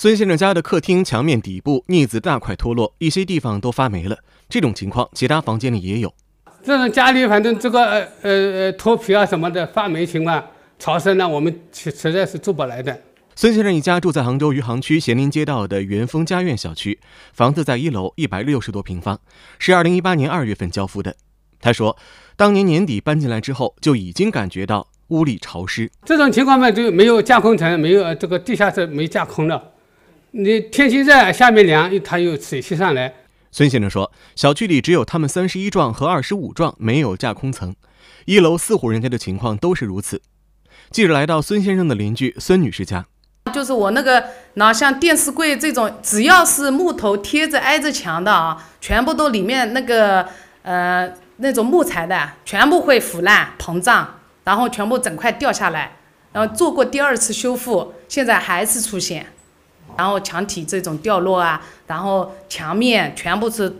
孙先生家的客厅墙面底部腻子大块脱落，一些地方都发霉了。这种情况，其他房间里也有。这种家里反正这个呃呃脱皮啊什么的发霉情况潮湿呢，我们实实在是住不来的。孙先生一家住在杭州余杭区闲林街道的元丰佳苑小区，房子在一楼，一百六十多平方，是二零一八年二月份交付的。他说，当年年底搬进来之后，就已经感觉到屋里潮湿。这种情况嘛，就没有架空层，没有这个地下室没架空的。你天气热，下面凉，它又水汽上来。孙先生说，小区里只有他们三十一幢和二十五幢没有架空层，一楼四户人家的情况都是如此。记者来到孙先生的邻居孙女士家，就是我那个拿像电视柜这种，只要是木头贴着挨着墙的啊，全部都里面那个呃那种木材的，全部会腐烂膨胀，然后全部整块掉下来，然后做过第二次修复，现在还是出现。然后墙体这种掉落啊，然后墙面全部是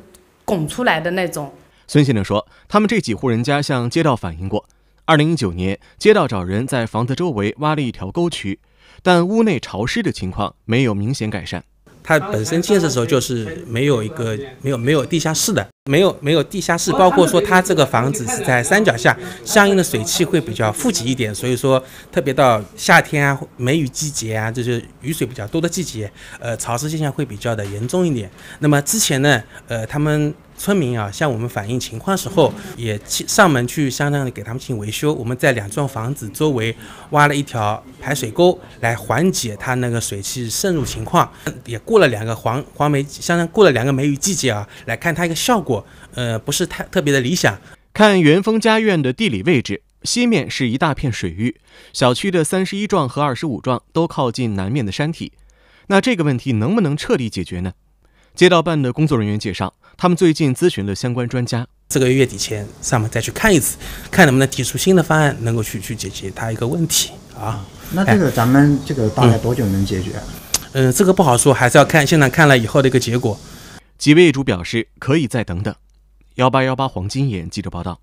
拱出来的那种。孙先生说，他们这几户人家向街道反映过，二零一九年街道找人在房子周围挖了一条沟渠，但屋内潮湿的情况没有明显改善。它本身建设时候就是没有一个没有没有地下室的。没有没有地下室，包括说它这个房子是在山脚下，相应的水汽会比较富集一点，所以说特别到夏天啊、梅雨季节啊就是雨水比较多的季节，呃，潮湿现象会比较的严重一点。那么之前呢，呃，他们村民啊向我们反映情况时候，也上门去，相当于给他们进行维修。我们在两幢房子周围挖了一条排水沟，来缓解它那个水汽渗入情况。也过了两个黄黄梅，相当过了两个梅雨季节啊，来看它一个效果。呃，不是太特别的理想。看元丰家苑的地理位置，西面是一大片水域，小区的三十一幢和二十五幢都靠近南面的山体。那这个问题能不能彻底解决呢？街道办的工作人员介绍，他们最近咨询了相关专家，这个月底前上门再去看一次，看能不能提出新的方案，能够去去解决它一个问题啊。那这个咱们这个大概多久能解决？嗯，这个不好说，还是要看现场看了以后的一个结果。几位业主表示可以再等等。幺八幺八黄金眼记者报道。